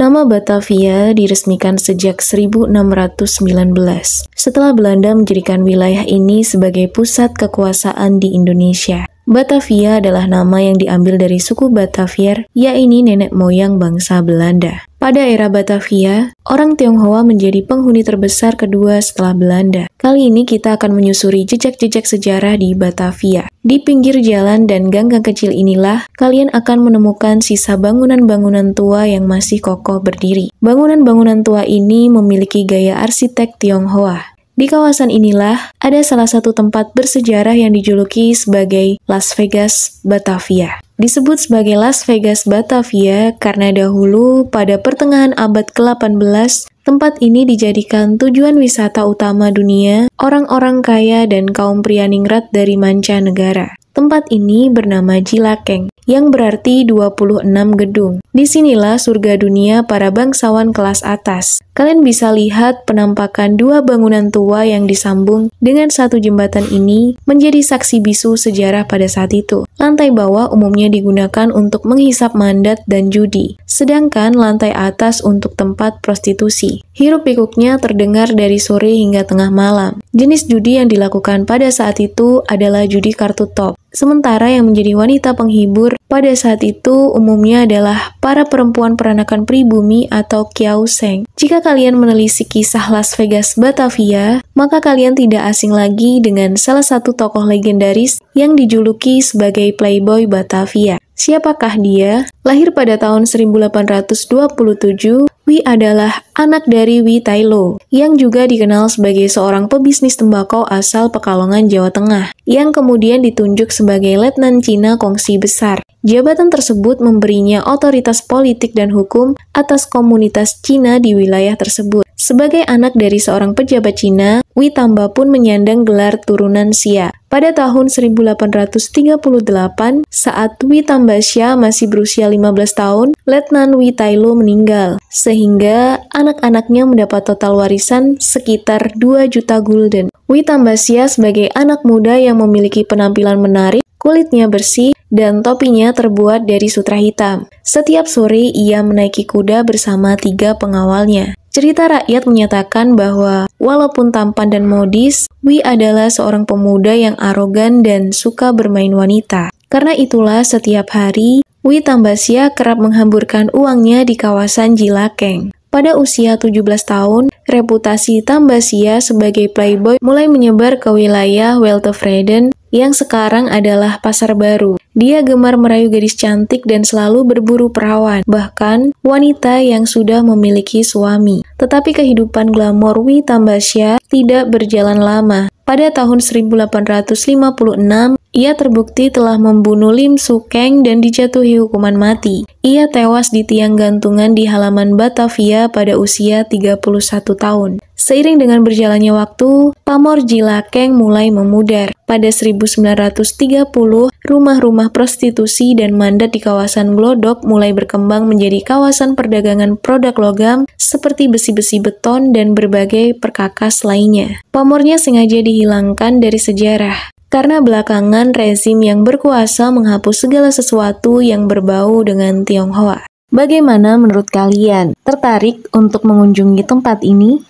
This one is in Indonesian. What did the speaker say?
Nama Batavia diresmikan sejak 1619 setelah Belanda menjadikan wilayah ini sebagai pusat kekuasaan di Indonesia. Batavia adalah nama yang diambil dari suku Batavier, yaitu nenek moyang bangsa Belanda. Pada era Batavia, orang Tionghoa menjadi penghuni terbesar kedua setelah Belanda. Kali ini kita akan menyusuri jejak-jejak sejarah di Batavia. Di pinggir jalan dan gang-gang kecil inilah, kalian akan menemukan sisa bangunan-bangunan tua yang masih kokoh berdiri. Bangunan-bangunan tua ini memiliki gaya arsitek Tionghoa. Di kawasan inilah ada salah satu tempat bersejarah yang dijuluki sebagai Las Vegas, Batavia. Disebut sebagai Las Vegas, Batavia karena dahulu pada pertengahan abad ke-18 Tempat ini dijadikan tujuan wisata utama dunia orang-orang kaya dan kaum pria ningrat dari mancanegara. Tempat ini bernama Jilakeng yang berarti 26 gedung. Disinilah surga dunia para bangsawan kelas atas. Kalian bisa lihat penampakan dua bangunan tua yang disambung dengan satu jembatan ini menjadi saksi bisu sejarah pada saat itu. Lantai bawah umumnya digunakan untuk menghisap mandat dan judi, sedangkan lantai atas untuk tempat prostitusi. Hirup pikuknya terdengar dari sore hingga tengah malam. Jenis judi yang dilakukan pada saat itu adalah judi kartu top. Sementara yang menjadi wanita penghibur pada saat itu umumnya adalah para perempuan peranakan pribumi atau kiauseng. Jika kalian menelisik kisah Las Vegas Batavia, maka kalian tidak asing lagi dengan salah satu tokoh legendaris yang dijuluki sebagai playboy Batavia. Siapakah dia? Lahir pada tahun 1827, Wi adalah anak dari Wi Tai Lo, yang juga dikenal sebagai seorang pebisnis tembakau asal Pekalongan, Jawa Tengah, yang kemudian ditunjuk sebagai Letnan Cina Kongsi Besar. Jabatan tersebut memberinya otoritas politik dan hukum atas komunitas Cina di wilayah tersebut. Sebagai anak dari seorang pejabat Cina, Wei Tamba pun menyandang gelar turunan Xia. Pada tahun 1838, saat Wei Tamba Xia masih berusia 15 tahun, Letnan Wei Witailo meninggal, sehingga anak-anaknya mendapat total warisan sekitar 2 juta gulden. Wei Tamba Xia sebagai anak muda yang memiliki penampilan menarik, kulitnya bersih, dan topinya terbuat dari sutra hitam. Setiap sore ia menaiki kuda bersama tiga pengawalnya. Cerita rakyat menyatakan bahwa walaupun tampan dan modis, Wi adalah seorang pemuda yang arogan dan suka bermain wanita. Karena itulah setiap hari, Wi Tambasia kerap menghamburkan uangnya di kawasan Jilakeng. Pada usia 17 tahun, reputasi Tambasia sebagai playboy mulai menyebar ke wilayah Weltevreden yang sekarang adalah pasar baru. Dia gemar merayu gadis cantik dan selalu berburu perawan, bahkan wanita yang sudah memiliki suami. Tetapi kehidupan glamor Wi Tambasya tidak berjalan lama. Pada tahun 1856, ia terbukti telah membunuh Lim Su Keng dan dijatuhi hukuman mati. Ia tewas di tiang gantungan di halaman Batavia pada usia 31 tahun. Seiring dengan berjalannya waktu, pamor jilakeng mulai memudar. Pada 1930, rumah-rumah prostitusi dan mandat di kawasan Glodok mulai berkembang menjadi kawasan perdagangan produk logam seperti besi-besi beton dan berbagai perkakas lainnya. Pamornya sengaja dihilangkan dari sejarah karena belakangan rezim yang berkuasa menghapus segala sesuatu yang berbau dengan Tionghoa. Bagaimana menurut kalian? Tertarik untuk mengunjungi tempat ini?